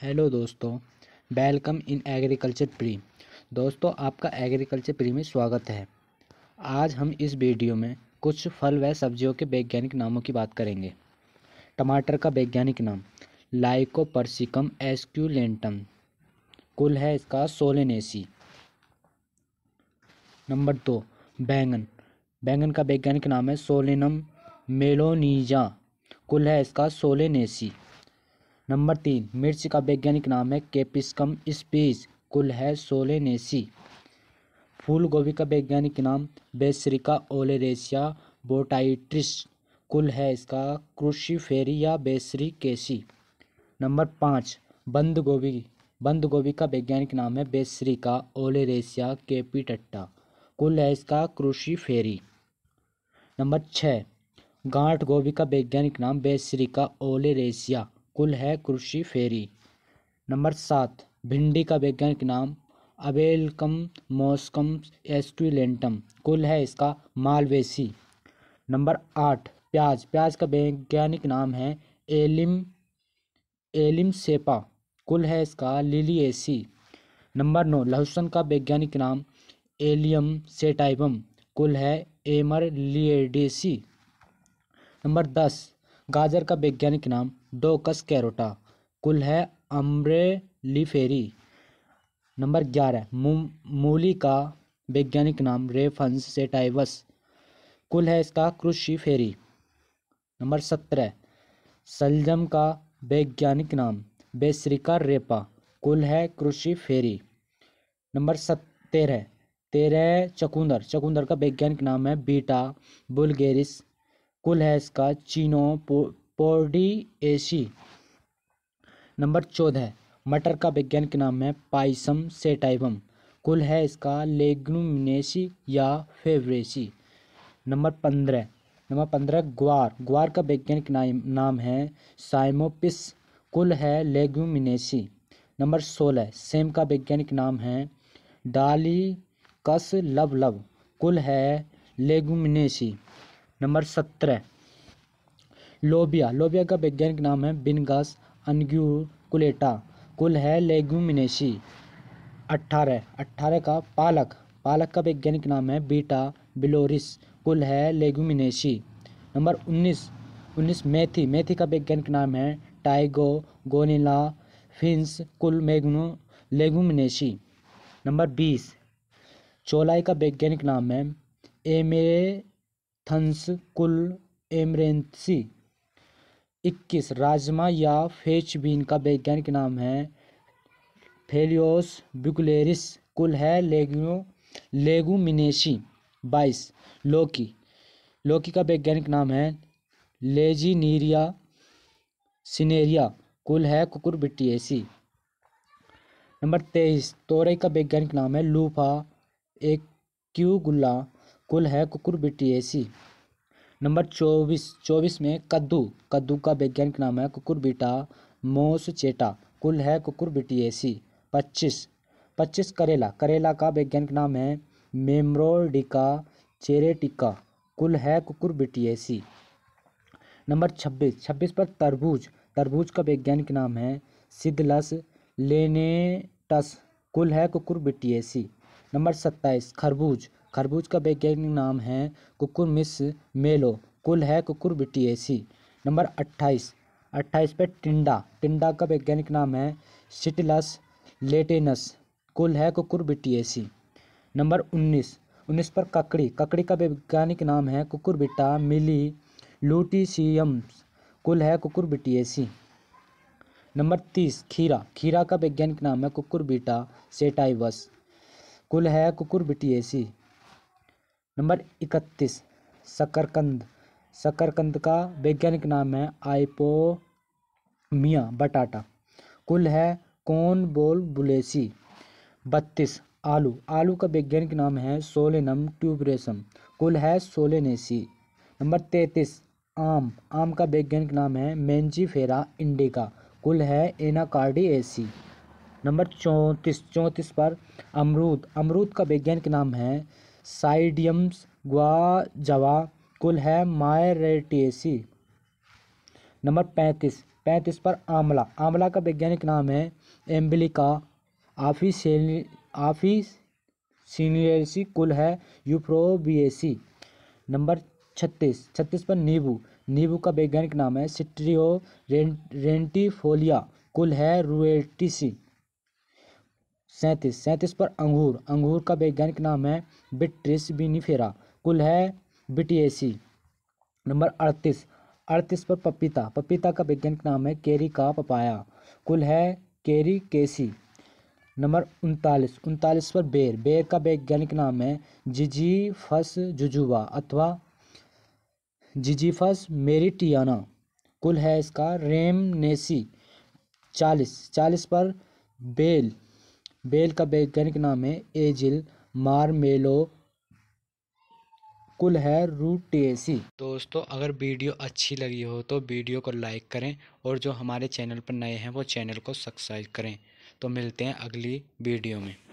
hello दोस्तों welcome in agriculture pre दोस्तों आपका एग्रीकल्चर प्री में स्वागत है आज हम इस वीडियो में कुछ फल व सब्जियों के वैज्ञानिक नामों की बात करेंगे टमाटर का वैज्ञानिक नाम लाइकोपर्सिकम एस्क्यूलेंटम कुल है इसका सोलेनेसी नंबर दो बैंगन बैंगन का वैज्ञानिक नाम है सोलेनम मेलोनीजा कुल है इसका सोलेनेसी नंबर तीन मिर्च का वैज्ञानिक नाम है कैपिस्कम स्पीस कुल है सोलेनेसी फूल गोभी का वैज्ञानिक नाम बेसरिका ओलेरेसिया बोटाइट्रिस कुल है इसका क्रूशीफेरिया बेसरिकेसी नंबर पाँच बंद गोभी बंद गोभी का वैज्ञानिक नाम है बेसरिका ओलेरेसिया केपीटट्टा कुल है इसका क्रूशीफेरी नंबर छः गांठ गोभी का वैज्ञानिक नाम बेसरिका ओलेरेसिया कुल है फेरी नंबर सात भिंडी का वैज्ञानिक नाम अबेलकम मोस्कम एस्टुलेंटम कुल है इसका मालवेसी नंबर आठ प्याज प्याज का वैज्ञानिक नाम है एलिम एलिम सेपा कुल है इसका लिलिएसी नंबर नौ लहसुन का वैज्ञानिक नाम एलियम सेटाइबम कुल है एमर लिएडेसी नंबर दस गाजर का वैज्ञानिक नाम डोकस कैरोटा कुल है अम्ब्रेलीफेरी नंबर ग्यारह मूली का वैज्ञानिक नाम रेफंस सेटाइवस कुल है इसका क्रुशीफेरी नंबर सत्रह सलजम का वैज्ञानिक नाम बेसरिका रेपा कुल है क्रुशीफेरी नंबर सत तेरह तेरह चकुंदर चकुंदर का वैज्ञानिक नाम है बीटा बुलगेरिस कुल है इसका चीनो पो, पोडी एशी नंबर चौदह मटर का वैज्ञानिक नाम है पाइसम सेटाइवम कुल है इसका लेग्नुमिनेसी या फेवरेसी नंबर पंद्रह नंबर पंद्रह ग्वार ग्वार का वैज्ञानिक नाम नाम है साइमोपिस कुल है लेग्यूमिनेसी नंबर सोलह सेम का वैज्ञानिक नाम है डाली कस लव लव कुल है लेगुमिनेसी नंबर सत्रह लोबिया लोबिया का वैज्ञानिक नाम है बिनगास अनग्यूकुलेटा कुल है लेग्यूमिनेशी अट्ठारह अट्ठारह का पालक पालक का वैज्ञानिक नाम है बीटा बिलोरिस कुल है लेग्यूमिनेशी नंबर उन्नीस उन्नीस मेथी मेथी का वैज्ञानिक नाम है टाइगो गोनिला फिंस कुल मेगनो लेगुमिनेशी नंबर बीस चोलाई का वैज्ञानिक नाम है एमे थंस कुल एमरेंसी इक्कीस राजमा या फेच बीन का वैज्ञानिक नाम है फेलियोस बुकुलेरिस कुल है लेगो लेगुमिनेशी बाईस लौकी लौकी का वैज्ञानिक नाम है लेजीनीरिया सिनेरिया कुल है कुकुरबिटिएसी नंबर तेईस तोरे का वैज्ञानिक नाम है लूफा एक्यूगुला कुल है सी नंबर चौबीस चौबीस में कद्दू कद्दू का वैज्ञानिक नाम है कुकुरबिटा मोसचेटा कुल है सी पच्चीस पच्चीस करेला करेला का वैज्ञानिक नाम है मेमरोडिका चेरेटिका कुल है सी नंबर छब्बीस छब्बीस पर तरबूज तरबूज का वैज्ञानिक नाम है सिदलस लेनेटस कुल है सी नंबर सत्ताईस खरबूज खरबूज का वैज्ञानिक नाम है कुकुर मिस मेलो कुल है कुकुर बिटीएसी नंबर अट्ठाईस अट्ठाईस पे टिंडा टिंडा का वैज्ञानिक नाम है सिटिलस लेटेनस कुल है कुकुर बिटीएसी नंबर उन्नीस उन्नीस पर ककड़ी ककड़ी का वैज्ञानिक नाम है कुकुर बिटा मिली लूटीसीम कुल है कुकुर बिटीएसी नंबर तीस खीरा खीरा का वैज्ञानिक नाम है कुकुर बिटा सेटाइवस कुल है कुकुर बिटीएसी नंबर इकतीस शकरकंद शकरकंद का वैज्ञानिक नाम है आइपोमिया बटाटा कुल है कौन बोल बुलेसी बत्तीस आलू आलू का वैज्ञानिक नाम है सोलेनम ट्यूबरेसम कुल है सोलेनेसी नंबर तैतीस आम आम का वैज्ञानिक नाम है मेंजीफेरा इंडिका कुल है एनाकार्डी एसी नंबर चौंतीस चौंतीस पर अमरूद अमरूद का वैज्ञानिक नाम है साइडियम्स जवा कुल है मायरेटेसी नंबर पैंतीस पैंतीस पर आंवला आंवला का वैज्ञानिक नाम है एम्बिलिका आफिसेली आफिसिनेसी कुल है यूफ्रोबिएसी नंबर छत्तीस छत्तीस पर नींबू नींबू का वैज्ञानिक नाम है सिट्रियो रेंटिफोलिया कुल है रुएटिसी सैंतीस सैंतीस पर अंगूर अंगूर का वैज्ञानिक नाम है बिट्रिस बिनीफेरा कुल है बिटीएसी नंबर अड़तीस अड़तीस पर पपीता पपीता का वैज्ञानिक नाम है केरी का पपाया कुल है केरी केसी नंबर उनतालीस उनतालीस पर बेर बेर का वैज्ञानिक नाम है जिजीफस जुजुवा जुजुबा अथवा जिजीफस मेरिटियाना कुल है इसका रेमनेसी चालीस चालीस पर बेल बेल का वैज्ञानिक नाम है एजिल मारमेलो कुल है रूटेसी दोस्तों अगर वीडियो अच्छी लगी हो तो वीडियो को लाइक करें और जो हमारे चैनल पर नए हैं वो चैनल को सब्सक्राइब करें तो मिलते हैं अगली वीडियो में